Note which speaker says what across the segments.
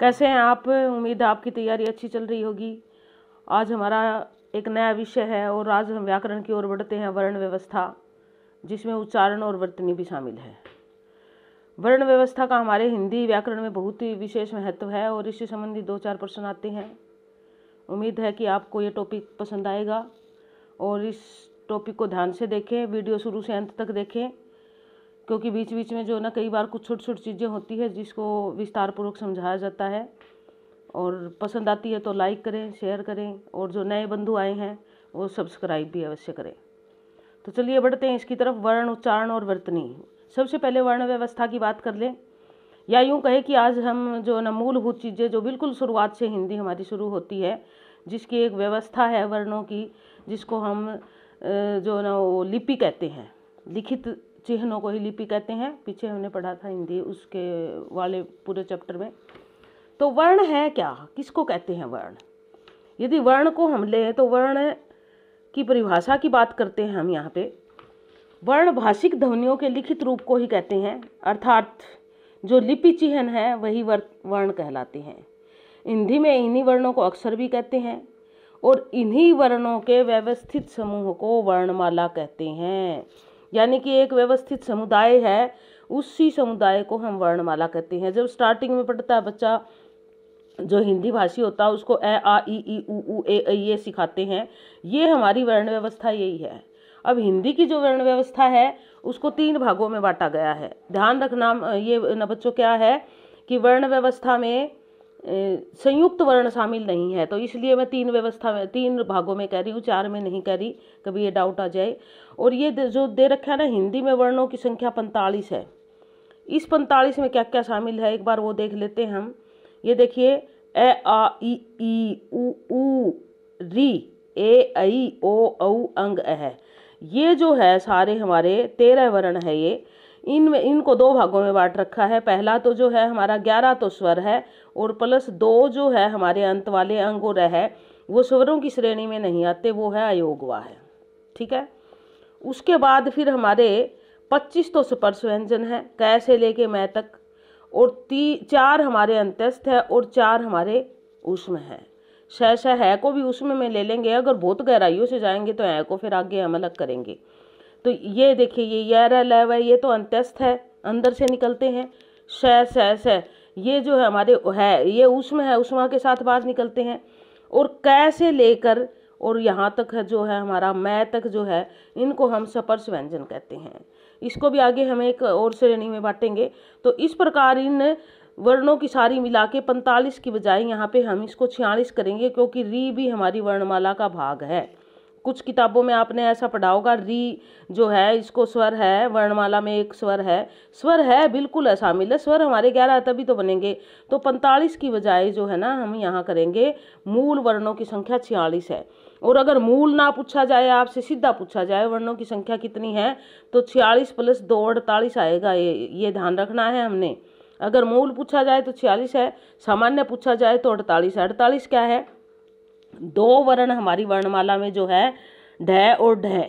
Speaker 1: कैसे हैं आप उम्मीद है आपकी तैयारी अच्छी चल रही होगी आज हमारा एक नया विषय है और आज हम व्याकरण की ओर बढ़ते हैं वर्ण व्यवस्था जिसमें उच्चारण और वर्तनी भी शामिल है वर्ण व्यवस्था का हमारे हिंदी व्याकरण में बहुत ही विशेष महत्व है और इससे संबंधित दो चार प्रश्न आते हैं उम्मीद है कि आपको ये टॉपिक पसंद आएगा और इस टॉपिक को ध्यान से देखें वीडियो शुरू से अंत तक देखें क्योंकि बीच बीच में जो ना कई बार कुछ छोटी छोटी चीज़ें होती है जिसको विस्तारपूर्वक समझाया जाता है और पसंद आती है तो लाइक करें शेयर करें और जो नए बंधु आए हैं वो सब्सक्राइब भी अवश्य करें तो चलिए बढ़ते हैं इसकी तरफ वर्ण उच्चारण और वर्तनी सबसे पहले वर्ण व्यवस्था की बात कर लें या यूँ कहे कि आज हम जो न मूलभूत चीज़ें जो बिल्कुल शुरुआत से हिंदी हमारी शुरू होती है जिसकी एक व्यवस्था है वर्णों की जिसको हम जो ना वो लिपि कहते हैं लिखित चिन्हों को ही लिपि कहते हैं पीछे हमने पढ़ा था हिंदी उसके वाले पूरे चैप्टर में तो वर्ण है क्या किसको कहते हैं वर्ण यदि वर्ण को हम लें तो वर्ण की परिभाषा की बात करते हैं हम यहाँ पे वर्ण भाषिक ध्वनियों के लिखित रूप को ही कहते हैं अर्थात जो लिपि चिन्ह है वही वर्ण कहलाते हैं हिंदी में इन्हीं वर्णों को अक्षर भी कहते हैं और इन्हीं वर्णों के व्यवस्थित समूह को वर्णमाला कहते हैं यानी कि एक व्यवस्थित समुदाय है उसी समुदाय को हम वर्णमाला कहते हैं जब स्टार्टिंग में पढ़ता है बच्चा जो हिंदी भाषी होता है उसको ए आ ई ई ऊ ऊ ए ये सिखाते हैं ये हमारी वर्ण व्यवस्था यही है अब हिंदी की जो वर्ण व्यवस्था है उसको तीन भागों में बांटा गया है ध्यान रखना ये न बच्चों क्या है कि वर्ण व्यवस्था में संयुक्त वर्ण शामिल नहीं है तो इसलिए मैं तीन व्यवस्था में तीन भागों में कह रही हूँ चार में नहीं कह रही कभी ये डाउट आ जाए और ये जो दे रखा है ना हिंदी में वर्णों की संख्या पैंतालीस है इस पैंतालीस में क्या क्या शामिल है एक बार वो देख लेते हैं हम ये देखिए ए आ ई ई उ ऊ री ए आई ओ औ अंग अह ये जो है सारे हमारे तेरह वर्ण है ये में इनको दो भागों में बांट रखा है पहला तो जो है हमारा ग्यारह तो स्वर है और प्लस दो जो है हमारे अंत वाले अंग और है वो स्वरों की श्रेणी में नहीं आते वो है अयोगवा है ठीक है उसके बाद फिर हमारे पच्चीस तो स्पर्श व्यंजन है कै से लेके मैं तक और ती चार हमारे अंत्यस्थ है और चार हमारे उसमें है शह शह है को भी उसमें में ले लेंगे अगर बहुत गहराइयों से जाएंगे तो ऐ को फिर आगे हम अलग करेंगे तो ये देखिए ये यह रह ये तो अंत्यस्थ है अंदर से निकलते हैं शह शह शह ये जो है हमारे है ये उष्म है उष्मा के साथ बाज निकलते हैं और कैसे लेकर और यहाँ तक है जो है हमारा मैं तक जो है इनको हम स्पर्श व्यंजन कहते हैं इसको भी आगे हम एक और श्रेणी में बांटेंगे तो इस प्रकार इन वर्णों की सारी मिला के पैंतालीस की बजाय यहाँ पे हम इसको छियालीस करेंगे क्योंकि री भी हमारी वर्णमाला का भाग है कुछ किताबों में आपने ऐसा पढ़ा होगा री जो है इसको स्वर है वर्णमाला में एक स्वर है स्वर है बिल्कुल है शामिल है स्वर हमारे ग्यारह तभी तो बनेंगे तो पैंतालीस की बजाय जो है ना हम यहाँ करेंगे मूल वर्णों की संख्या छियालीस है और अगर मूल ना पूछा जाए आपसे सीधा पूछा जाए वर्णों की संख्या कितनी है तो छियालीस प्लस दो अड़तालीस आएगा ये ये ध्यान रखना है हमने अगर मूल पूछा जाए तो छियालीस है सामान्य पूछा जाए तो अड़तालीस है अड़तालीस क्या है दो वर्ण हमारी वर्णमाला में जो है ढ और ढ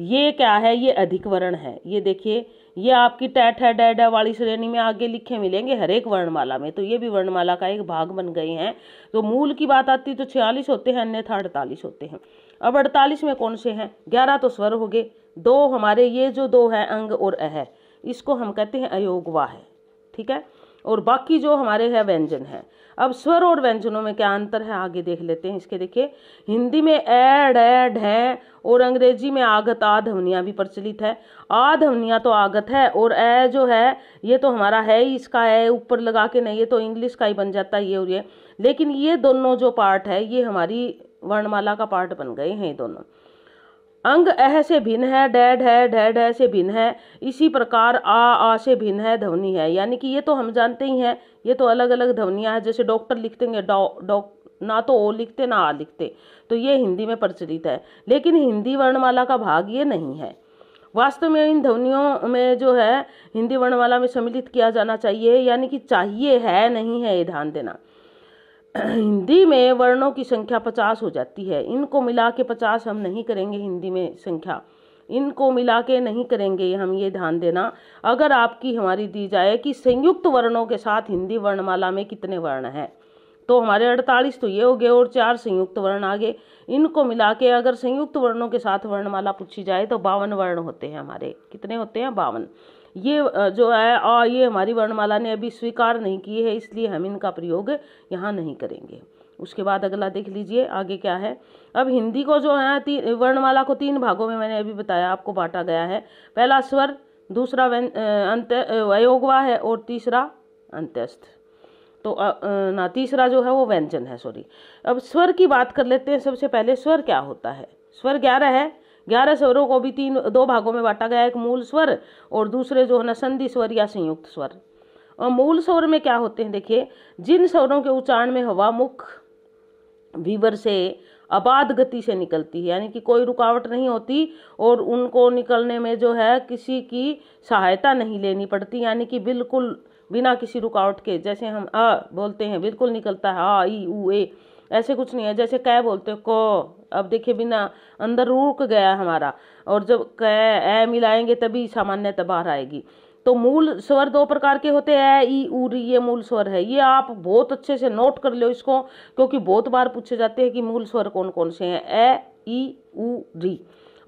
Speaker 1: ये क्या है ये अधिक वर्ण है ये देखिए ये आपकी टैठ है डैड है वाली श्रेणी में आगे लिखे मिलेंगे हर एक वर्णमाला में तो ये भी वर्णमाला का एक भाग बन गए हैं तो मूल की बात आती तो छियालीस होते हैं अन्यथा अड़तालीस होते हैं अब अड़तालीस में कौन से हैं ग्यारह तो स्वर हो गए दो हमारे ये जो दो है अंग और अह इसको हम कहते हैं अयोगवा है ठीक है और बाकी जो हमारे है व्यंजन है अब स्वर और व्यंजनों में क्या अंतर है आगे देख लेते हैं इसके देखिए हिंदी में ऐड ऐड है और अंग्रेजी में आगत आध्वनिया भी प्रचलित है आध्वनिया तो आगत है और ए जो है ये तो हमारा है ही इसका ए ऊपर लगा के नहीं ये तो इंग्लिश का ही बन जाता है ये और ये लेकिन ये दोनों जो पार्ट है ये हमारी वर्णमाला का पार्ट बन गए हैं दोनों अंग अह से भिन्न है डैड है डैड है से भिन्न है इसी प्रकार आ आ से भिन्न है ध्वनि है यानी कि ये तो हम जानते ही हैं ये तो अलग अलग ध्वनियाँ हैं जैसे डॉक्टर लिखते हैं डॉ डौ, ना तो ओ लिखते ना आ लिखते तो ये हिंदी में प्रचलित है लेकिन हिंदी वर्णमाला का भाग ये नहीं है वास्तव में इन ध्वनियों में जो है हिंदी वर्णमाला में सम्मिलित किया जाना चाहिए यानी कि चाहिए है नहीं है ये ध्यान देना हिंदी में वर्णों की संख्या पचास हो जाती है इनको मिला के पचास हम नहीं करेंगे हिंदी में संख्या इनको मिला के नहीं करेंगे हम ये ध्यान देना अगर आपकी हमारी दी जाए कि संयुक्त वर्णों के साथ हिंदी वर्णमाला में कितने वर्ण हैं तो हमारे अड़तालीस तो ये हो गए और चार संयुक्त वर्ण आ गए इनको मिला के अगर संयुक्त वर्णों के साथ वर्णमाला पूछी जाए तो बावन वर्ण होते हैं हमारे कितने होते हैं बावन ये जो है आ ये हमारी वर्णमाला ने अभी स्वीकार नहीं की है इसलिए हम इनका प्रयोग यहाँ नहीं करेंगे उसके बाद अगला देख लीजिए आगे क्या है अब हिंदी को जो है तीन वर्णमाला को तीन भागों में मैंने अभी बताया आपको बांटा गया है पहला स्वर दूसरा अंत अयोगवा है और तीसरा अंत्यस्थ तो ना तीसरा जो है वो व्यंजन है सॉरी अब स्वर की बात कर लेते हैं सबसे पहले स्वर क्या होता है स्वर ग्यारह है ग्यारह स्वरों को भी तीन दो भागों में बांटा गया एक मूल स्वर और दूसरे जो है ना संधि स्वर या संयुक्त स्वर और मूल स्वर में क्या होते हैं देखिए जिन स्वरों के उच्चारण में हवा मुख वीवर से अबाध गति से निकलती है यानी कि कोई रुकावट नहीं होती और उनको निकलने में जो है किसी की सहायता नहीं लेनी पड़ती यानी कि बिल्कुल बिना किसी रुकावट के जैसे हम अ बोलते हैं बिल्कुल निकलता है आ ई ऊ ए ऐसे कुछ नहीं है जैसे कै बोलते हो को अब देखिए बिना अंदर रुक गया हमारा और जब कै ए मिलाएंगे तभी सामान्यता बाहर आएगी तो मूल स्वर दो प्रकार के होते हैं ई ऊ री ये मूल स्वर है ये आप बहुत अच्छे से नोट कर लो इसको क्योंकि बहुत बार पूछे जाते हैं कि मूल स्वर कौन कौन से हैं ए ई ऊ री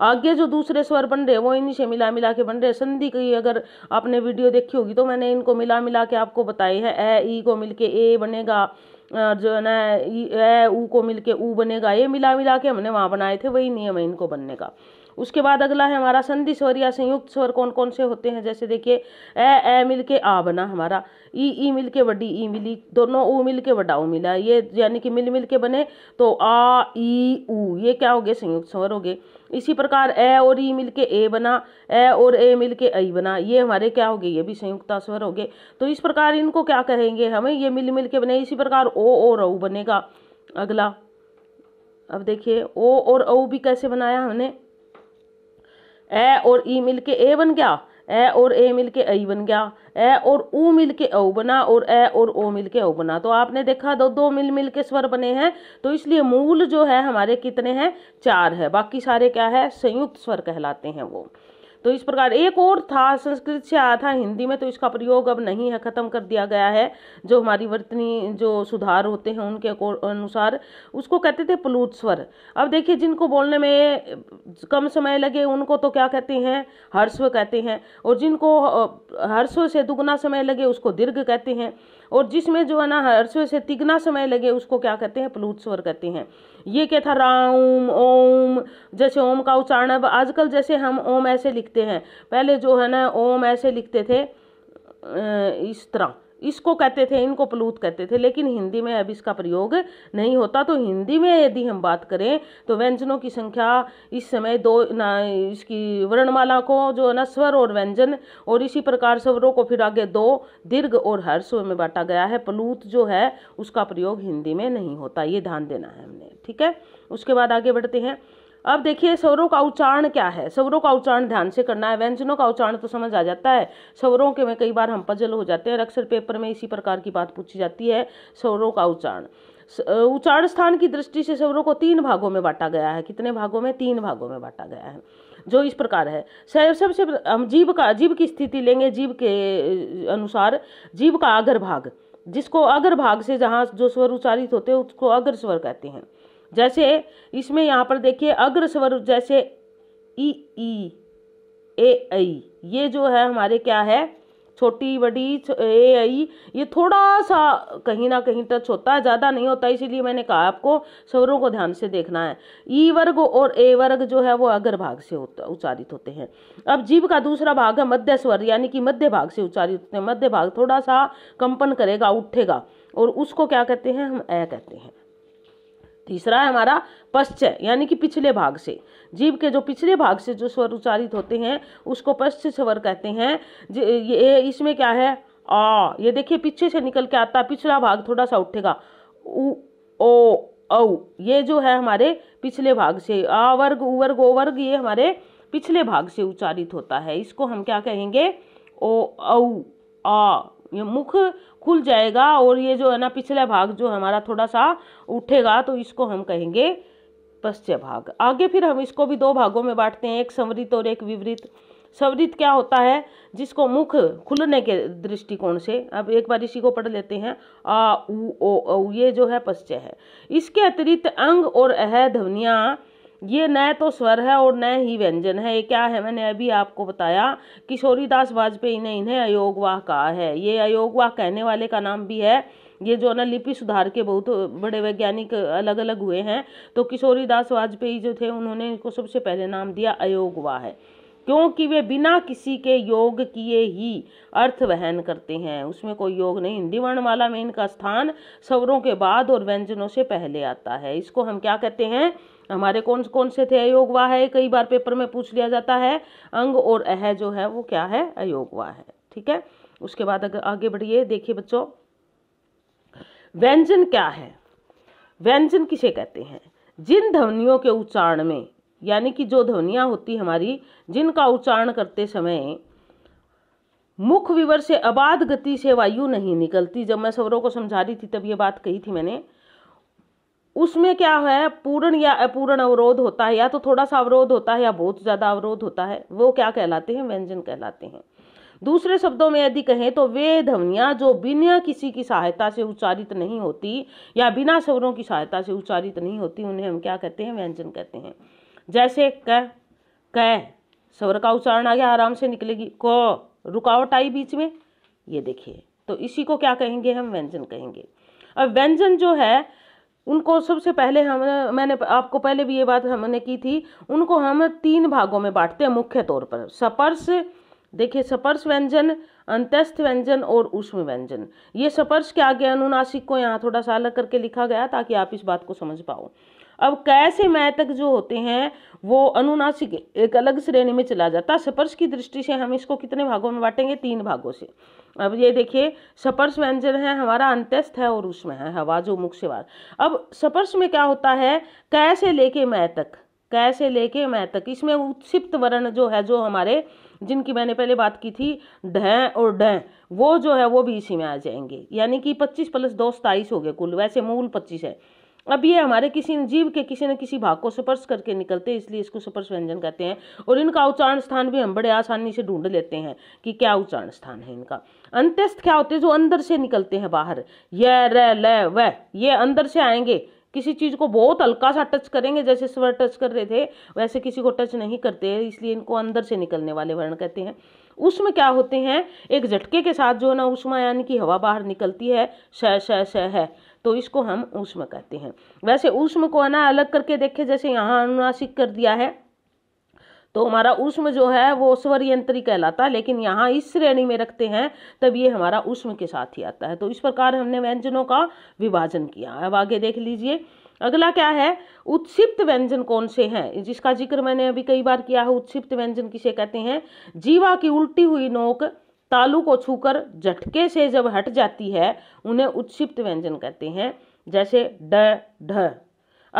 Speaker 1: आगे जो दूसरे स्वर बन रहे हैं वो इन्हीं से मिला मिला के बन रहे हैं संधि की अगर आपने वीडियो देखी होगी तो मैंने इनको मिला मिला के आपको बताई है ए ई को मिलके ए बनेगा जो है ना ए ऊ को मिल के ऊ बनेगा ये मिला मिला के हमने वहाँ बनाए थे वही नियम है इनको बनने का उसके बाद अगला है हमारा संधि स्वर या संयुक्त स्वर कौन कौन से होते हैं जैसे देखिए ए ए मिल के आ बना हमारा ई ई मिल के वडी ई मिली दोनों ऊ मिल के वडा ऊ मिला ये यानी कि मिल मिल के बने तो आ ई ऊ ये क्या हो गए संयुक्त स्वर हो गए इसी प्रकार ए और ई मिल के ए बना ए और ए मिल के ई बना ये हमारे क्या हो गए ये भी संयुक्ता स्वर हो गए तो इस प्रकार इनको क्या कहेंगे हमें ये मिल मिल के बने इसी प्रकार ओ और औ बनेगा अगला अब देखिए ओ और औ भी कैसे बनाया हमने ए और ई मिल के ए बन गया ए और ए मिल के ई बन गया ए और ऊ मिल के औ बना और ए और ओ मिल के औ बना तो आपने देखा दो दो मिल मिल के स्वर बने हैं तो इसलिए मूल जो है हमारे कितने हैं चार है बाकी सारे क्या है संयुक्त स्वर कहलाते हैं वो तो इस प्रकार एक और था संस्कृत से आया था हिंदी में तो इसका प्रयोग अब नहीं है ख़त्म कर दिया गया है जो हमारी वर्तनी जो सुधार होते हैं उनके अनुसार उसको कहते थे प्लूट स्वर अब देखिए जिनको बोलने में कम समय लगे उनको तो क्या कहते हैं हर्स्व कहते हैं और जिनको हर्स्व से दुगुना समय लगे उसको दीर्घ कहते हैं और जिसमें जो है ना हर्ष से तिगना समय लगे उसको क्या कहते हैं प्लूत स्वर कहते हैं ये क्या था राम ओम जैसे ओम का उच्चारण अब आजकल जैसे हम ओम ऐसे लिखते हैं पहले जो है ना ओम ऐसे लिखते थे इस तरह इसको कहते थे इनको पलूत कहते थे लेकिन हिंदी में अब इसका प्रयोग नहीं होता तो हिंदी में यदि हम बात करें तो व्यंजनों की संख्या इस समय दो ना इसकी वर्णमाला को जो है ना स्वर और व्यंजन और इसी प्रकार स्वरों को फिर आगे दो दीर्घ और हर स्व में बांटा गया है पलूत जो है उसका प्रयोग हिंदी में नहीं होता ये ध्यान देना है हमने ठीक है उसके बाद आगे बढ़ते हैं अब देखिए स्वरों का उच्चारण क्या है स्वरों का उच्चारण ध्यान से करना है व्यंजनों का उच्चारण तो समझ आ जाता है स्वरों के में कई बार हम पजल हो जाते हैं अक्सर पेपर में इसी प्रकार की बात पूछी जाती है स्वरों का उच्चारण उच्चारण स्थान की दृष्टि से स्वरों को तीन भागों में बांटा गया है कितने भागों में तीन भागों में बांटा गया है जो इस प्रकार है सबसे हम जीव का जीव की स्थिति लेंगे जीव के अनुसार जीव का अग्र भाग जिसको अग्र भाग से जहाँ जो स्वर उच्चारित होते हैं उसको अग्र स्वर कहते हैं जैसे इसमें यहाँ पर देखिए अग्र स्वर जैसे ई ई ए आई ये जो है हमारे क्या है छोटी बड़ी ए आई ये थोड़ा सा कहीं ना कहीं टच होता है ज़्यादा नहीं होता इसीलिए मैंने कहा आपको स्वरों को ध्यान से देखना है ई वर्ग और ए वर्ग जो है वो अग्र भाग से होता उच्चारित होते हैं अब जीव का दूसरा भाग है मध्य स्वर यानी कि मध्य भाग से उच्चारित होते हैं मध्य भाग थोड़ा सा कंपन करेगा उठेगा और उसको क्या कहते हैं हम ए कहते हैं तीसरा है हमारा पश्चय यानी कि पिछले भाग से जीव के जो पिछले भाग से जो स्वर उच्चारित होते हैं उसको पश्चय स्वर कहते हैं ये इसमें क्या है आ ये देखिए पीछे से निकल के आता है पिछला भाग थोड़ा सा उठेगा उ ओ औ ये जो है हमारे पिछले भाग से आ वर्ग उ वर्ग ओ वर्ग ये हमारे पिछले भाग से उच्चारित होता है इसको हम क्या कहेंगे ओ औ आ मुख खुल जाएगा और ये जो है ना पिछला भाग जो हमारा थोड़ा सा उठेगा तो इसको हम कहेंगे पश्च्य भाग आगे फिर हम इसको भी दो भागों में बांटते हैं एक संवृत और एक विवृत समृद्ध क्या होता है जिसको मुख खुलने के दृष्टिकोण से अब एक बार इसी को पढ़ लेते हैं आ ऊ ओ, ये जो है पश्चय है इसके अतिरिक्त अंग और अह ध्वनियाँ ये नए तो स्वर है और नए ही व्यंजन है ये क्या है मैंने अभी आपको बताया किशोरीदास वाजपेयी ने इन्हें अयोगवाह कहा है ये अयोगवाह कहने वाले का नाम भी है ये जो ना लिपि सुधार के बहुत बड़े वैज्ञानिक अलग अलग हुए हैं तो किशोरी दास वाजपेयी जो थे उन्होंने इनको सबसे पहले नाम दिया अयोगवाह है क्योंकि वे बिना किसी के योग किए ही अर्थ वहन करते हैं उसमें कोई योग नहीं हिंदी वर्णमाला में इनका स्थान स्वरों के बाद और व्यंजनों से पहले आता है इसको हम क्या कहते हैं हमारे कौन कौन से थे अयोगवा है कई बार पेपर में पूछ लिया जाता है अंग और अह जो है वो क्या है अयोगवा है ठीक है उसके बाद अगर आगे बढ़िए देखिए बच्चों व्यंजन क्या है व्यंजन किसे कहते हैं जिन ध्वनियों के उच्चारण में यानी कि जो ध्वनिया होती हमारी जिनका उच्चारण करते समय मुख विवर से अबाध गति से वायु नहीं निकलती जब मैं सौरों को समझा रही थी तब ये बात कही थी मैंने उसमें क्या है पूर्ण या अपूर्ण अवरोध होता है या तो थोड़ा सा अवरोध होता है या बहुत ज़्यादा अवरोध होता है वो क्या कहलाते हैं व्यंजन कहलाते हैं दूसरे शब्दों में यदि कहें तो वे ध्वनियाँ जो बिना किसी की सहायता से उच्चारित नहीं होती या बिना स्वरों की सहायता से उच्चारित नहीं होती उन्हें हम क्या कहते हैं व्यंजन कहते हैं जैसे क क स्वर का उच्चारण आ गया आराम से निकलेगी क रुकावट आई बीच में ये देखिए तो इसी को क्या कहेंगे हम व्यंजन कहेंगे अब व्यंजन जो है उनको सबसे पहले हम मैंने आपको पहले भी ये बात हमने की थी उनको हम तीन भागों में बांटते हैं मुख्य तौर पर सपर्श देखिए सपर्श व्यंजन अंतस्थ व्यंजन और उष्म व्यंजन ये सपर्श के आगे अनुनासिक को यहाँ थोड़ा सा अलग करके लिखा गया ताकि आप इस बात को समझ पाओ अब कैसे मैतक मै तक जो होते हैं वो अनुनासिक एक अलग श्रेणी में चला जाता है स्पर्श की दृष्टि से हम इसको कितने भागों में बांटेंगे तीन भागों से अब ये देखिए स्पर्श व्यंजन है हमारा अंत्यस्थ है और उसमें है हवा जो मुख से बाहर अब स्पर्श में क्या होता है कैसे लेके मैतक तक लेके मैं तक इसमें उत्सिप्त वर्ण जो है जो हमारे जिनकी मैंने पहले बात की थी ढह और ढह वो जो है वो भी इसी में आ जाएंगे यानी कि पच्चीस प्लस दो सताईस हो गए कुल वैसे मूल पच्चीस है अब ये हमारे किसी जीव के किसी न किसी भाग को स्पर्श करके निकलते हैं इसलिए इसको स्पर्श व्यंजन कहते हैं और इनका उच्चारण स्थान भी हम बड़े आसानी से ढूंढ लेते हैं कि क्या उच्चारण स्थान है इनका अंत्यस्थ क्या होते हैं जो अंदर से निकलते हैं बाहर य र ल व ये अंदर से आएंगे किसी चीज़ को बहुत हल्का सा टच करेंगे जैसे स्वर टच कर रहे थे वैसे किसी को टच नहीं करते इसलिए इनको अंदर से निकलने वाले वर्ण कहते हैं उसमें क्या होते हैं एक झटके के साथ जो है ना उष्मा यानी कि हवा बाहर निकलती है श श श है तो इसको हम ऊष्म कहते हैं वैसे ऊष्म को है ना अलग करके देखे जैसे यहाँ अनुनासिक कर दिया है तो हमारा उष्म जो है वो स्वर यंत्री कहलाता लेकिन यहाँ इस श्रेणी में रखते हैं तब ये हमारा उष्म के साथ ही आता है तो इस प्रकार हमने व्यंजनों का विभाजन किया अब आगे देख लीजिए अगला क्या है उत्सिप्त व्यंजन कौन से हैं जिसका जिक्र मैंने अभी कई बार किया है उत्सिप्त व्यंजन किसे कहते हैं जीवा की उल्टी हुई नोक तालू को छूकर झटके से जब हट जाती है उन्हें उत्सिप्त व्यंजन कहते हैं जैसे ड ढ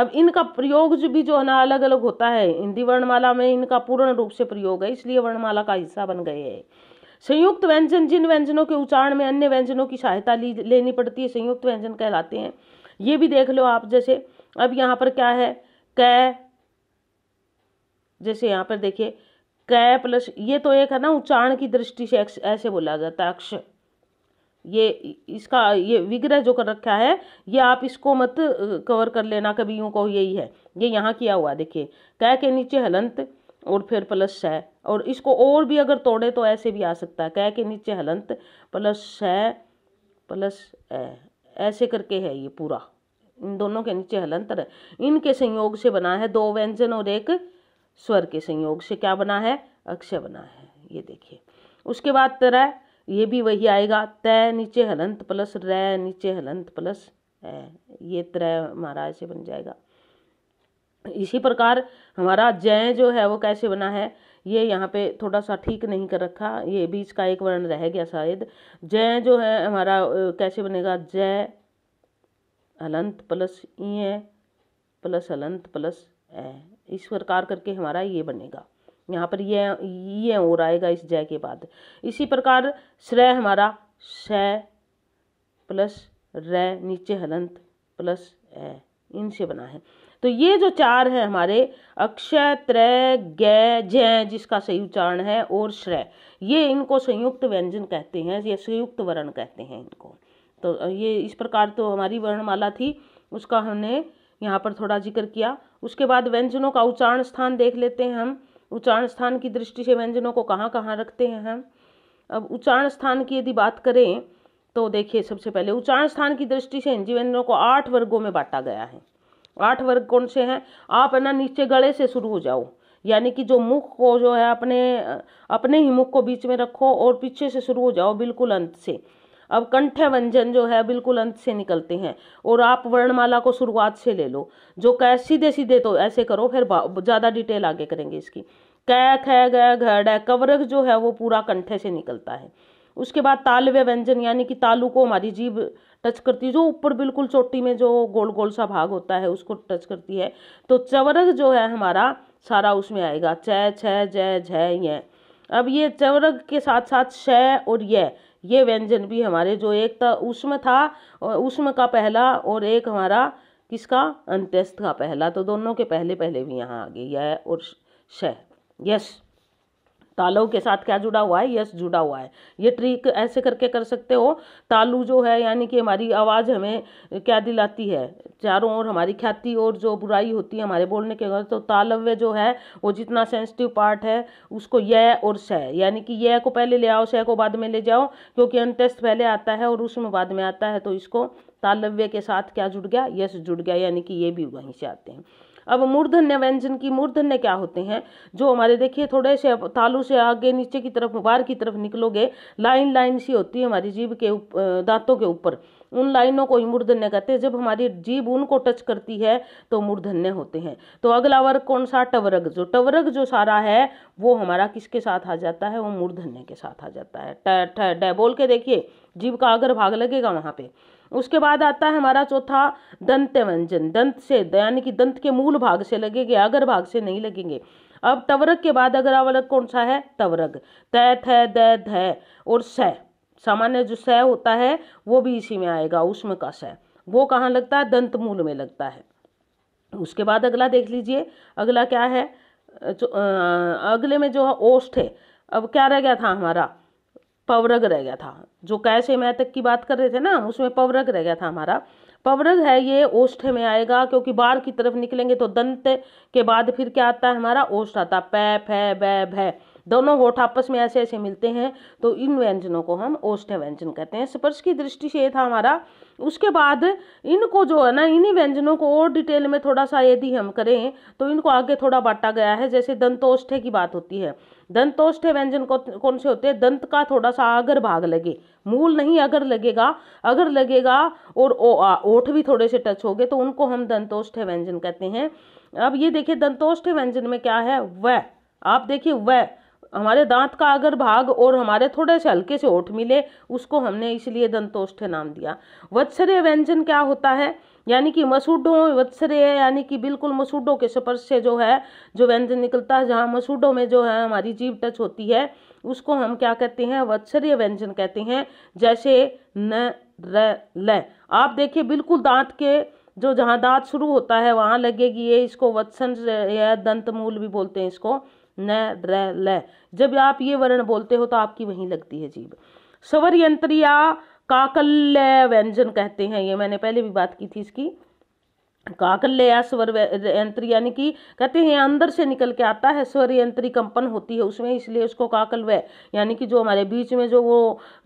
Speaker 1: अब इनका प्रयोग जो भी जो है ना अलग अलग होता है हिंदी वर्णमाला में इनका पूर्ण रूप से प्रयोग है इसलिए वर्णमाला का हिस्सा बन गए हैं संयुक्त व्यंजन जिन व्यंजनों के उच्चारण में अन्य व्यंजनों की सहायता ली लेनी पड़ती है संयुक्त व्यंजन कहलाते हैं ये भी देख लो आप जैसे अब यहाँ पर क्या है कै जैसे यहाँ पर देखिए कै प्लस ये तो एक है ना उच्चारण की दृष्टि से ऐसे बोला जाता है अक्ष ये इसका ये विग्रह जो कर रखा है ये आप इसको मत कवर कर लेना कभी यूँ कहो यही है ये यहाँ किया हुआ देखिए कै के नीचे हलंत और फिर प्लस स और इसको और भी अगर तोड़े तो ऐसे भी आ सकता है कै के नीचे हलंत प्लस स प्लस ए ऐसे करके है ये पूरा इन दोनों के नीचे हलंतर इनके संयोग से बना है दो व्यंजन और एक स्वर के संयोग से क्या बना है अक्षय बना है ये देखिए उसके बाद तरह ये भी वही आएगा तय नीचे हलंत प्लस रय नीचे हलंत प्लस ए, ये त्रय हमारा ऐसे बन जाएगा इसी प्रकार हमारा जय जो है वो कैसे बना है ये यहाँ पे थोड़ा सा ठीक नहीं कर रखा ये बीच का एक वर्ण रह गया शायद जय जो है हमारा कैसे बनेगा जय हलंत प्लस ई प्लस हलंत प्लस ए इस प्रकार करके हमारा ये बनेगा यहाँ पर ये ये और आएगा इस जय के बाद इसी प्रकार श्रेय हमारा श प्लस र नीचे हलंत प्लस ए इनसे बना है तो ये जो चार है हमारे अक्षय त्रय गय जय जिसका सही उच्चारण है और श्रय ये इनको संयुक्त व्यंजन कहते हैं ये संयुक्त वर्ण कहते हैं इनको तो ये इस प्रकार तो हमारी वर्णमाला थी उसका हमने यहाँ पर थोड़ा जिक्र किया उसके बाद व्यंजनों का उच्चारण स्थान देख लेते हैं हम उच्चारण स्थान की दृष्टि से व्यंजनों को कहाँ कहाँ रखते हैं हम अब उच्चारण स्थान की यदि बात करें तो देखिए सबसे पहले उच्चारण स्थान की दृष्टि से हिंदी व्यंजनों को आठ वर्गों में बांटा गया है आठ वर्ग कौन से हैं आप है ना नीचे गले से शुरू हो जाओ यानी कि जो मुख को जो है अपने अपने ही मुख को बीच में रखो और पीछे से शुरू हो जाओ बिल्कुल अंत से अब कंठ व्यंजन जो है बिल्कुल अंत से निकलते हैं और आप वर्णमाला को शुरुआत से ले लो जो कै सीधे सीधे तो ऐसे करो फिर ज़्यादा डिटेल आगे करेंगे इसकी कै ख घड़ कवरक जो है वो पूरा कंठे से निकलता है उसके बाद तालव्य व्यंजन यानी कि तालू को हमारी जीभ टच करती है जो ऊपर बिल्कुल चोटी में जो गोल गोल सा भाग होता है उसको टच करती है तो चवरक जो है हमारा सारा उसमें आएगा चय छ जय झ अब ये चवरक के साथ साथ शय और य ये व्यंजन भी हमारे जो एक था उष्म था और उष्म का पहला और एक हमारा किसका अंत्यस्थ का पहला तो दोनों के पहले पहले भी यहाँ आ गई यह और श यस तालव के साथ क्या जुड़ा हुआ है यस जुड़ा हुआ है ये ट्रिक ऐसे करके कर सकते हो तालु जो है यानी कि हमारी आवाज़ हमें क्या दिलाती है चारों ओर हमारी ख्याति और जो बुराई होती है हमारे बोलने के अगर तो तालव्य जो है वो जितना सेंसिटिव पार्ट है उसको यह और सह यानी कि यह को पहले ले आओ सह को बाद में ले जाओ क्योंकि अंत्यस्थ पहले आता है और उसमें बाद में आता है तो इसको तालव्य के साथ क्या जुड़ गया यश जुड़ गया यानी कि ये भी वहीं से आते हैं अब मूर्धन्य व्यंजन की मूर्धन्य क्या होते हैं जो हमारे देखिए थोड़े से तालू से आगे नीचे की तरफ बाहर की तरफ निकलोगे लाइन लाइन सी होती है हमारी जीभ के उप, दांतों के ऊपर उन लाइनों को ही मूर्धन्य कहते हैं जब हमारी जीभ उनको टच करती है तो मूर्धन्य होते हैं तो अगला वर्ग कौन सा टवरग जो टवरग जो सारा है वो हमारा किसके साथ आ जाता है वो मूर्धन्य के साथ आ जाता है ट बोल के देखिए जीव का अगर भाग लगेगा वहाँ पे उसके बाद आता है हमारा चौथा दंत व्यंजन दंत से यानी कि दंत के मूल भाग से लगेंगे अगर भाग से नहीं लगेंगे अब तवरक के बाद अगर अवलग कौन सा है तवरक तय थ द और स सामान्य जो स होता है वो भी इसी में आएगा उसमें का स वो कहाँ लगता है दंत मूल में लगता है उसके बाद अगला देख लीजिए अगला क्या है अगले में जो है ओष्ठ है अब क्या रह गया था हमारा पवरग रह गया था जो कैसे मह तक की बात कर रहे थे ना उसमें पवरग रह गया था हमारा पवरग है ये ओष्ठ में आएगा क्योंकि बाढ़ की तरफ निकलेंगे तो दंत के बाद फिर क्या आता है हमारा ओष्ठ आता पै फै बै भै दोनों होठ आपस में ऐसे ऐसे मिलते हैं तो इन व्यंजनों को हम ओष्ठ व्यंजन कहते हैं स्पर्श की दृष्टि से ये था हमारा उसके बाद इनको जो है ना इन्हीं व्यंजनों को और डिटेल में थोड़ा सा यदि हम करें तो इनको आगे थोड़ा बांटा गया है जैसे दंतोष्ठे की बात होती है दंतोष्ठे व्यंजन कौन से होते हैं दंत का थोड़ा सा अगर भाग लगे मूल नहीं अगर लगेगा अगर लगेगा और ओठ भी थोड़े से टच हो गए तो उनको हम दंतोष्ठे व्यंजन कहते हैं अब ये देखिए दंतोष्ठ व्यंजन में क्या है वह आप देखिए वह हमारे दांत का अगर भाग और हमारे थोड़े से हल्के से ओठ मिले उसको हमने इसलिए दंतोष्ठ नाम दिया वत्सरे व्यंजन क्या होता है यानी कि मसूडों वत्सरे यानी कि बिल्कुल मसूडों के स्पर्श से जो है जो व्यंजन निकलता है जहाँ मसूडों में जो है हमारी जीव टच होती है उसको हम क्या कहते हैं वत्सरीय व्यंजन कहते हैं जैसे न र ल आप देखिए बिल्कुल दांत के जो जहाँ दांत शुरू होता है वहाँ लगेगी ये इसको वत्सन या दंतमूल भी बोलते हैं इसको न र ल जब आप ये वर्ण बोलते हो तो आपकी वहीं लगती है जीभ स्वर यंत्र या काकल्य व्यंजन कहते हैं ये मैंने पहले भी बात की थी इसकी काकल्य स्वर यंत्र यानी कि कहते हैं अंदर से निकल के आता है स्वर यंत्री कंपन होती है उसमें इसलिए उसको व यानी कि जो हमारे बीच में जो वो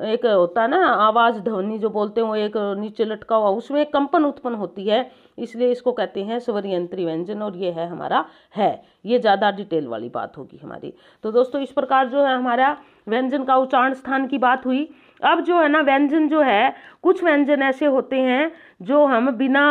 Speaker 1: एक होता है ना आवाज़ ध्वनि जो बोलते हैं वो एक नीचे लटका हुआ उसमें कंपन उत्पन्न होती है इसलिए इसको कहते हैं स्वर यंत्री व्यंजन और ये है हमारा है ये ज़्यादा डिटेल वाली बात होगी हमारी तो दोस्तों इस प्रकार जो है हमारा व्यंजन का उच्चारण स्थान की बात हुई अब जो है ना व्यंजन जो है कुछ व्यंजन ऐसे होते हैं जो हम बिना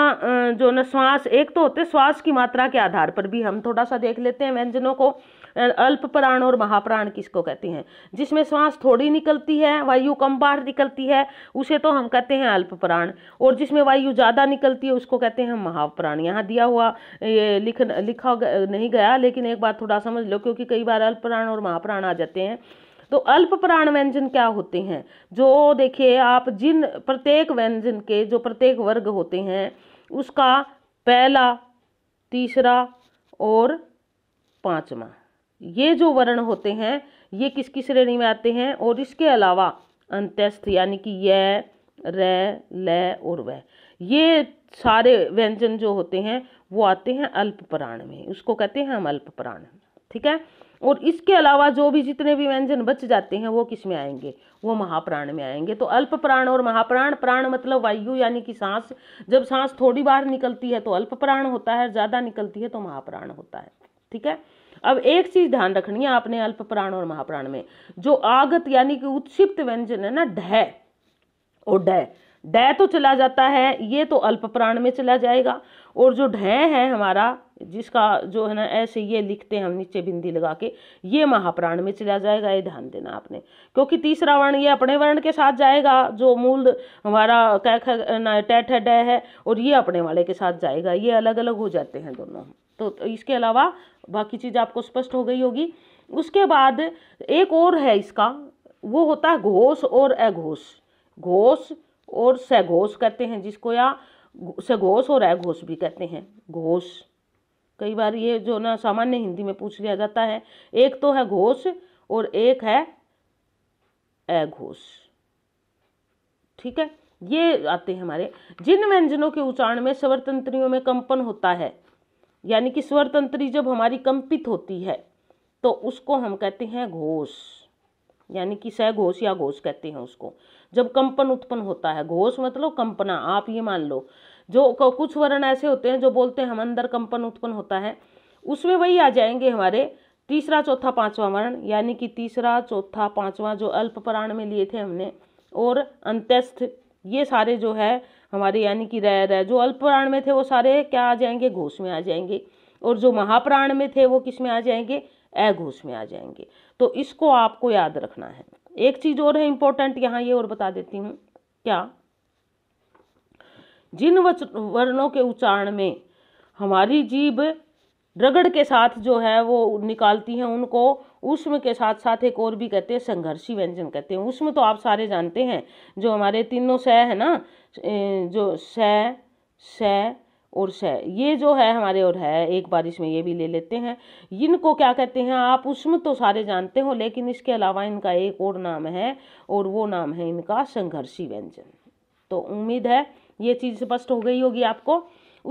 Speaker 1: जो ना श्वास एक तो होते श्वास की मात्रा के आधार पर भी हम थोड़ा सा देख लेते हैं व्यंजनों को अल्प प्राण और महाप्राण किसको कहते हैं जिसमें श्वास थोड़ी निकलती है वायु कम बाहर निकलती है उसे तो हम कहते हैं अल्प प्राण और जिसमें वायु ज़्यादा निकलती है उसको कहते हैं महाप्राण यहाँ दिया हुआ ये लिख लिखा नहीं गया लेकिन एक बार थोड़ा समझ लो क्योंकि कई बार अल्प प्राण और महाप्राण आ जाते हैं तो अल्प प्राण व्यंजन क्या होते हैं जो देखिए आप जिन प्रत्येक व्यंजन के जो प्रत्येक वर्ग होते हैं उसका पहला तीसरा और पांचवा ये जो वर्ण होते हैं ये किस किस श्रेणी में आते हैं और इसके अलावा अंत्यस्थ यानी कि यह र ल और वह ये सारे व्यंजन जो होते हैं वो आते हैं अल्प प्राण में उसको कहते हैं हम अल्प प्राण ठीक है और इसके अलावा जो भी जितने भी व्यंजन बच जाते हैं वो किस में आएंगे वो महाप्राण में आएंगे तो अल्प प्राण और महाप्राण प्राण मतलब वायु यानी कि सांस जब सांस थोड़ी बार निकलती है तो अल्प प्राण होता है ज़्यादा निकलती है तो महाप्राण होता है ठीक है अब एक चीज ध्यान रखनी है आपने अल्प प्राण और महाप्राण में जो आगत यानी कि उत्सिप्त व्यंजन है ना ढह और ढह डय तो चला जाता है ये तो अल्प प्राण में चला जाएगा और जो ढय है हमारा जिसका जो है ना ऐसे ये लिखते हैं हम नीचे बिंदी लगा के ये महाप्राण में चला जाएगा ये ध्यान देना आपने क्योंकि तीसरा वर्ण ये अपने वर्ण के साथ जाएगा जो मूल हमारा कैख टैठ है डय है और ये अपने वाले के साथ जाएगा ये अलग अलग हो जाते हैं दोनों तो, तो इसके अलावा बाकी चीज़ आपको स्पष्ट हो गई होगी उसके बाद एक और है इसका वो होता है घोष और अघोष घोष और सैघोष कहते हैं जिसको या सघोष और अघोष भी कहते हैं घोष कई बार ये जो ना सामान्य हिंदी में पूछ लिया जाता है एक तो है घोष और एक है अघोष ठीक है ये आते हैं हमारे जिन व्यंजनों के उच्चारण में स्वरतंत्रियों में कंपन होता है यानी कि स्वरतंत्री जब हमारी कंपित होती है तो उसको हम कहते हैं घोष यानी कि सह घोष या घोष कहते हैं उसको जब कंपन उत्पन्न होता है घोष मतलब कंपना आप ये मान लो जो कुछ वर्ण ऐसे होते हैं जो बोलते हैं हम अंदर कंपन उत्पन्न होता है उसमें वही आ जाएंगे हमारे तीसरा चौथा पांचवा वर्ण यानी कि तीसरा चौथा पांचवा जो अल्प प्राण में लिए थे हमने और अंत्यस्थ ये सारे जो है हमारे यानी कि रह रह जो अल्प प्राण में थे वो सारे क्या आ जाएंगे घोष में आ जाएंगे और जो महाप्राण में थे वो किस में आ जाएंगे अघोष में आ जाएंगे तो इसको आपको याद रखना है एक चीज़ और है इम्पोर्टेंट यहाँ ये और बता देती हूँ क्या जिन वर्णों के उच्चारण में हमारी जीभ रगड़ के साथ जो है वो निकालती हैं उनको उष्म के साथ साथ एक और भी कहते हैं संघर्षी व्यंजन कहते हैं उष्म तो आप सारे जानते हैं जो हमारे तीनों सह है ना जो सह सह उर्स है ये जो है हमारे और है एक बारिश में ये भी ले लेते हैं इनको क्या कहते हैं आप उसमें तो सारे जानते हो लेकिन इसके अलावा इनका एक और नाम है और वो नाम है इनका संघर्षी व्यंजन तो उम्मीद है ये चीज़ स्पष्ट हो गई होगी आपको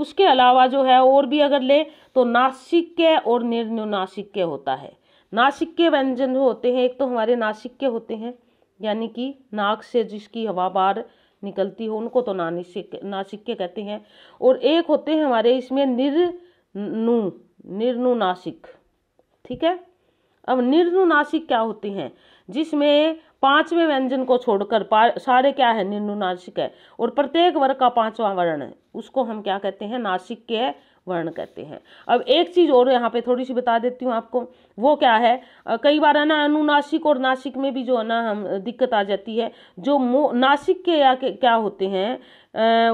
Speaker 1: उसके अलावा जो है और भी अगर ले तो नासिक के और नासिक के होता है नासिक के व्यंजन जो होते हैं एक तो हमारे नासिक के होते हैं यानी कि नाक से जिसकी हवा बार निकलती हो उनको तो नानिशिक नासिक्य कहते हैं और एक होते हैं हमारे इसमें निर्नु नासिक ठीक है अब नासिक क्या होते हैं जिसमें पांचवें व्यंजन को छोड़कर सारे क्या है नासिक है और प्रत्येक वर्ग का पांचवा वर्ण है उसको हम क्या कहते हैं नासिक के वर्ण कहते हैं अब एक चीज़ और यहाँ पे थोड़ी सी बता देती हूँ आपको वो क्या है कई बार है ना अनुनासिक और नासिक में भी जो है ना हम दिक्कत आ जाती है जो नासिक के या क्या होते हैं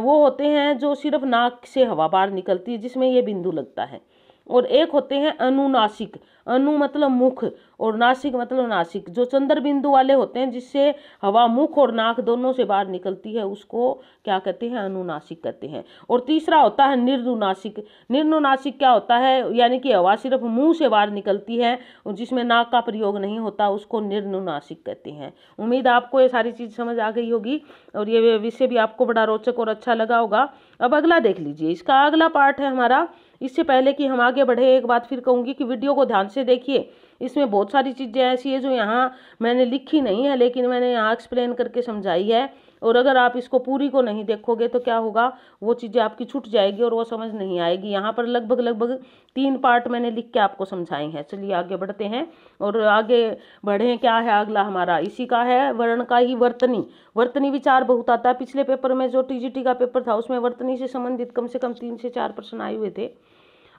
Speaker 1: वो होते हैं जो सिर्फ नाक से हवा बाहर निकलती है जिसमें ये बिंदु लगता है और एक होते हैं अनुनासिक अनु मतलब मुख और नासिक मतलब नासिक जो चंद्र बिंदु वाले होते हैं जिससे हवा मुख और नाक दोनों से बाहर निकलती है उसको क्या कहते हैं अनुनासिक कहते हैं और तीसरा होता है निर्नुनासिक निर्नुनासिक क्या होता है यानी कि हवा सिर्फ मुंह से बाहर निकलती है जिसमें नाक का प्रयोग नहीं होता उसको निर्नुनासिक कहते हैं उम्मीद आपको ये सारी चीज़ समझ आ गई होगी और ये विषय भी आपको बड़ा रोचक और अच्छा लगा होगा अब अगला देख लीजिए इसका अगला पार्ट है हमारा इससे पहले कि हम आगे बढ़े एक बात फिर कहूँगी कि वीडियो को ध्यान से देखिए इसमें बहुत सारी चीज़ें ऐसी है जो यहाँ मैंने लिखी नहीं है लेकिन मैंने यहाँ एक्सप्लेन करके समझाई है और अगर आप इसको पूरी को नहीं देखोगे तो क्या होगा वो चीज़ें आपकी छूट जाएगी और वो समझ नहीं आएगी यहाँ पर लगभग लगभग तीन पार्ट मैंने लिख के आपको समझाए हैं चलिए आगे बढ़ते हैं और आगे बढ़ें क्या है अगला हमारा इसी का है वर्ण का ही वर्तनी वर्तनी विचार बहुत आता है पिछले पेपर में जो टी का पेपर था उसमें वर्तनी से संबंधित कम से कम तीन से चार प्रश्न आए हुए थे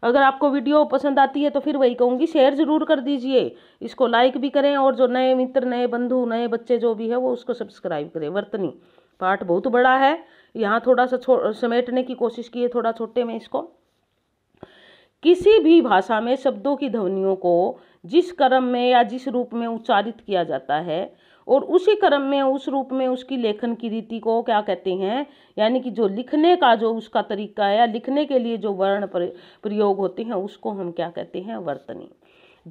Speaker 1: अगर आपको वीडियो पसंद आती है तो फिर वही कहूँगी शेयर ज़रूर कर दीजिए इसको लाइक भी करें और जो नए मित्र नए बंधु नए बच्चे जो भी है वो उसको सब्सक्राइब करें वर्तनी पार्ट बहुत बड़ा है यहाँ थोड़ा सा समेटने की कोशिश की है थोड़ा छोटे में इसको किसी भी भाषा में शब्दों की ध्वनियों को जिस क्रम में या जिस रूप में उच्चारित किया जाता है और उसी क्रम में उस रूप में उसकी लेखन की रीति को क्या कहते हैं यानी कि जो लिखने का जो उसका तरीका है या लिखने के लिए जो वर्ण प्रयोग होते हैं उसको हम क्या कहते हैं वर्तनी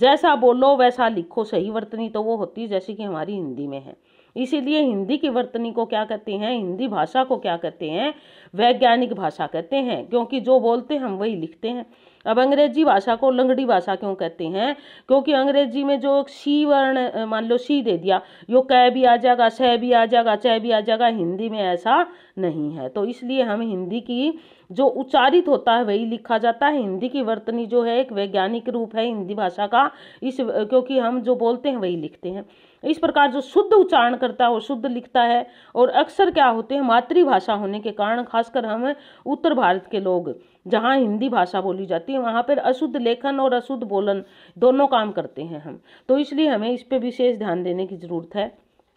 Speaker 1: जैसा बोलो वैसा लिखो सही वर्तनी तो वो होती है जैसे कि हमारी हिंदी में है इसीलिए हिंदी की वर्तनी को क्या कहते हैं हिंदी भाषा को क्या कहते हैं वैज्ञानिक भाषा कहते हैं क्योंकि जो बोलते हैं हम वही लिखते हैं अब अंग्रेजी भाषा को लंगड़ी भाषा क्यों कहते हैं क्योंकि अंग्रेजी में जो शी वर्ण मान लो शी दे दिया यो कै भी आ जाएगा सह भी आ जाएगा चय भी आ जाएगा हिंदी में ऐसा नहीं है तो इसलिए हम हिंदी की जो उच्चारित होता है वही लिखा जाता है हिंदी की वर्तनी जो है एक वैज्ञानिक रूप है हिंदी भाषा का इस क्योंकि हम जो बोलते हैं वही लिखते हैं इस प्रकार जो शुद्ध उच्चारण करता है वो शुद्ध लिखता है और अक्सर क्या होते हैं मातृभाषा होने के कारण खासकर हम उत्तर भारत के लोग जहाँ हिंदी भाषा बोली जाती है वहाँ पर अशुद्ध लेखन और अशुद्ध बोलन दोनों काम करते हैं हम तो इसलिए हमें इस पर विशेष ध्यान देने की ज़रूरत है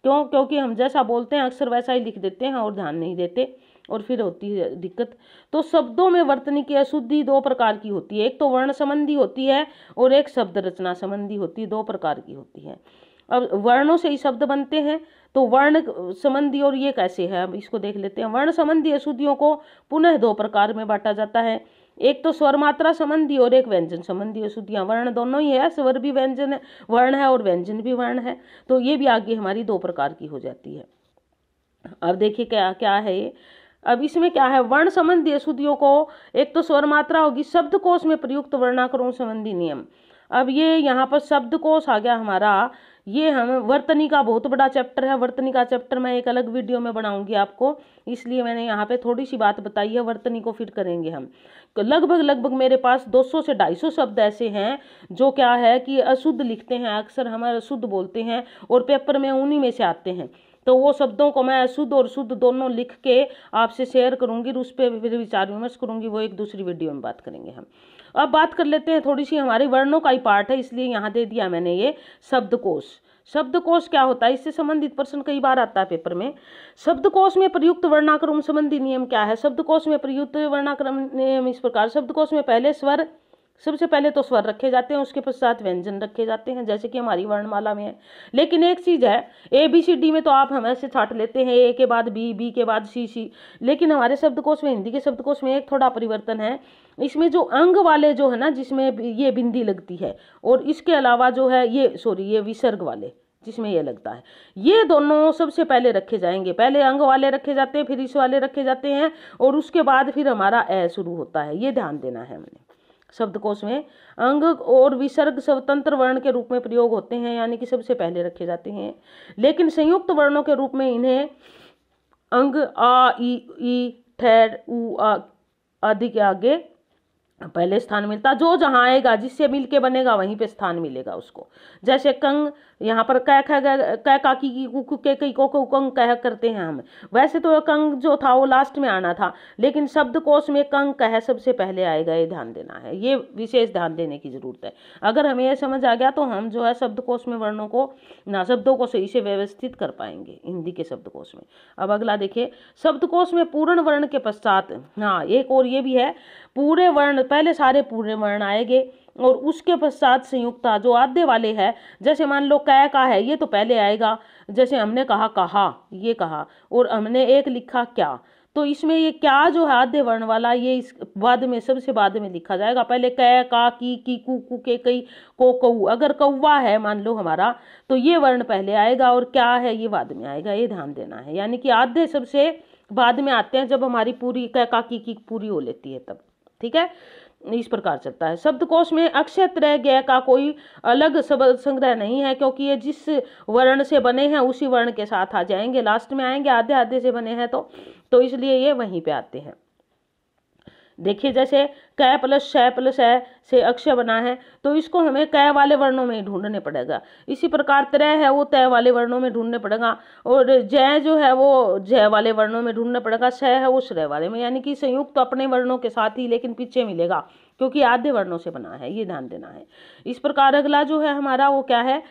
Speaker 1: क्यों क्योंकि हम जैसा बोलते हैं अक्सर वैसा ही लिख देते हैं और ध्यान नहीं देते और फिर होती है दिक्कत तो शब्दों में वर्तनी की अशुद्धि दो प्रकार की होती है एक तो वर्ण संबंधी होती है और एक शब्द रचना संबंधी होती है दो प्रकार की होती है अब वर्णों से ही शब्द बनते हैं तो वर्ण संबंधी और ये कैसे है अब इसको देख लेते हैं वर्ण संबंधी अशुद्धियों को पुनः दो प्रकार में बांटा जाता है एक तो स्वर मात्रा संबंधी और एक व्यंजन संबंधी अशुद्धियाँ वर्ण दोनों ही है स्वर भी व्यंजन है वर्ण है और व्यंजन भी वर्ण है तो ये भी आगे हमारी दो प्रकार की हो जाती है अब देखिए क्या क्या है ये अब इसमें क्या है वर्ण संबंधी अशुद्धियों को एक तो स्वर मात्रा होगी शब्दकोश में प्रयुक्त वर्णाकरों संबंधी नियम अब ये यहाँ पर शब्दकोश आ गया हमारा ये हम वर्तनी का बहुत बड़ा चैप्टर है वर्तनी का चैप्टर मैं एक अलग वीडियो में बनाऊंगी आपको इसलिए मैंने यहाँ पे थोड़ी सी बात बताई है वर्तनी को फिर करेंगे हम तो लगभग लगभग मेरे पास 200 से 250 शब्द ऐसे हैं जो क्या है कि अशुद्ध लिखते हैं अक्सर हम अशुद्ध बोलते हैं और पेपर में उन्हीं में से आते हैं तो वो शब्दों को मैं अशुद्ध और शुद्ध दोनों लिख के आपसे शेयर करूंगी उस पर विचार विमर्श करूँगी वो एक दूसरी वीडियो में बात करेंगे हम अब बात कर लेते हैं थोड़ी सी हमारे वर्णों का ही पार्ट है इसलिए यहाँ दे दिया मैंने ये शब्दकोश शब्दकोश क्या होता है इससे संबंधित प्रश्न कई बार आता है पेपर में शब्दकोश में प्रयुक्त वर्णाक्रम संबंधी नियम क्या है शब्दकोश में प्रयुक्त वर्णाक्रम नियम इस प्रकार शब्दकोश में पहले स्वर सबसे पहले तो स्वर रखे जाते हैं उसके पश्चात व्यंजन रखे जाते हैं जैसे कि हमारी वर्णमाला में है लेकिन एक चीज़ है ए बी सी डी में तो आप हमें से छाट लेते हैं ए के बाद बी बी के बाद सी सी लेकिन हमारे शब्दकोश में हिंदी के शब्दकोश में एक थोड़ा परिवर्तन है इसमें जो अंग वाले जो है ना जिसमें ये बिंदी लगती है और इसके अलावा जो है ये सॉरी ये विसर्ग वाले जिसमें ये लगता है ये दोनों सबसे पहले रखे जाएंगे पहले अंग वाले रखे जाते हैं फिर इस वाले रखे जाते हैं और उसके बाद फिर हमारा ए शुरू होता है ये ध्यान देना है हमने शब्दकोश में अंग और विसर्ग स्वतंत्र वर्ण के रूप में प्रयोग होते हैं यानी कि सबसे पहले रखे जाते हैं लेकिन संयुक्त वर्णों के रूप में इन्हें अंग आ ई ई ठहर ऊ आदि के आगे पहले स्थान मिलता जो जहाँ आएगा जिससे मिलके बनेगा वहीं पे स्थान मिलेगा उसको जैसे कंग यहाँ पर कै कह कै काकी के कई को कंग कह करते हैं हम वैसे तो कंग जो था वो लास्ट में आना था लेकिन शब्दकोश में कंग कह सबसे पहले आएगा ये ध्यान देना है ये विशेष ध्यान देने की ज़रूरत है अगर हमें यह समझ आ गया तो हम जो है शब्दकोश में वर्णों को ना शब्दों को सही से व्यवस्थित कर पाएंगे हिंदी के शब्दकोश में अब अगला देखिए शब्दकोश में पूर्ण वर्ण के पश्चात हाँ एक और ये भी है पूरे वर्ण पहले सारे पूरे वर्ण आएंगे और उसके पश्चात संयुक्ता जो आद्य वाले है जैसे मान लो कै का है ये तो पहले आएगा जैसे हमने कहा कहा ये कहा और हमने एक लिखा क्या तो इसमें ये क्या जो है आद्य वर्ण वाला ये इस बाद में सबसे बाद में लिखा जाएगा पहले कै का की की कु कु के कई को कऊ अगर कौवा है मान लो हमारा तो ये वर्ण पहले आएगा और क्या है ये बाद में आएगा ये ध्यान देना है यानी कि आद्य सबसे बाद में आते हैं जब हमारी पूरी कै का की की पूरी हो लेती है तब ठीक है इस प्रकार चलता है शब्दकोश में अक्षय त्रय गय का कोई अलग संग्रह नहीं है क्योंकि ये जिस वर्ण से बने हैं उसी वर्ण के साथ आ जाएंगे लास्ट में आएंगे आधे आधे से बने हैं तो तो इसलिए ये वहीं पे आते हैं देखिए जैसे कै प्लस शय प्लस है से अक्षय बना है तो इसको हमें कै वाले वर्णों में ढूंढने पड़ेगा इसी प्रकार त्रय है वो तय वाले वर्णों में ढूंढने पड़ेगा और जय जो है वो जय वाले वर्णों में ढूंढना पड़ेगा शय है वो श्रय वाले में यानी कि संयुक्त तो अपने वर्णों के साथ ही लेकिन पीछे मिलेगा क्योंकि आद्य वर्णों से बना है ये ध्यान देना है इस प्रकार अगला जो है हमारा वो क्या है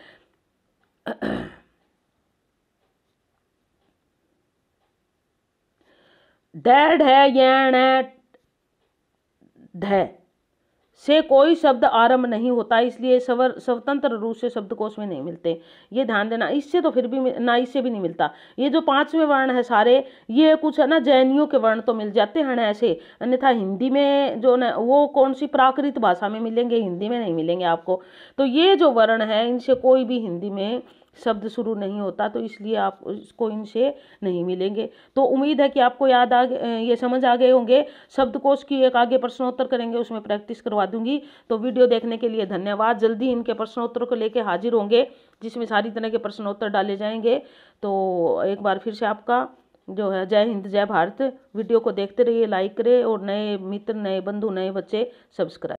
Speaker 1: डैड है यण है ध से कोई शब्द आरंभ नहीं होता इसलिए सवर स्वतंत्र रूप से शब्दकोश में नहीं मिलते ये ध्यान देना इससे तो फिर भी ना इससे भी नहीं मिलता ये जो पांचवें वर्ण है सारे ये कुछ है ना जैनियों के वर्ण तो मिल जाते हैं ऐसे अन्यथा हिंदी में जो न वो कौन सी प्राकृत भाषा में मिलेंगे हिंदी में नहीं मिलेंगे आपको तो ये जो वर्ण है इनसे कोई भी हिंदी में शब्द शुरू नहीं होता तो इसलिए आप इसको इनसे नहीं मिलेंगे तो उम्मीद है कि आपको याद आ ये समझ आ गए होंगे शब्दकोश की एक आगे प्रश्नोत्तर करेंगे उसमें प्रैक्टिस करवा दूंगी तो वीडियो देखने के लिए धन्यवाद जल्दी इनके प्रश्नोत्तर को लेकर हाजिर होंगे जिसमें सारी तरह के प्रश्नोत्तर डाले जाएंगे तो एक बार फिर से आपका जो है जय हिंद जय भारत वीडियो को देखते रहिए लाइक करें और नए मित्र नए बंधु नए बच्चे सब्सक्राइब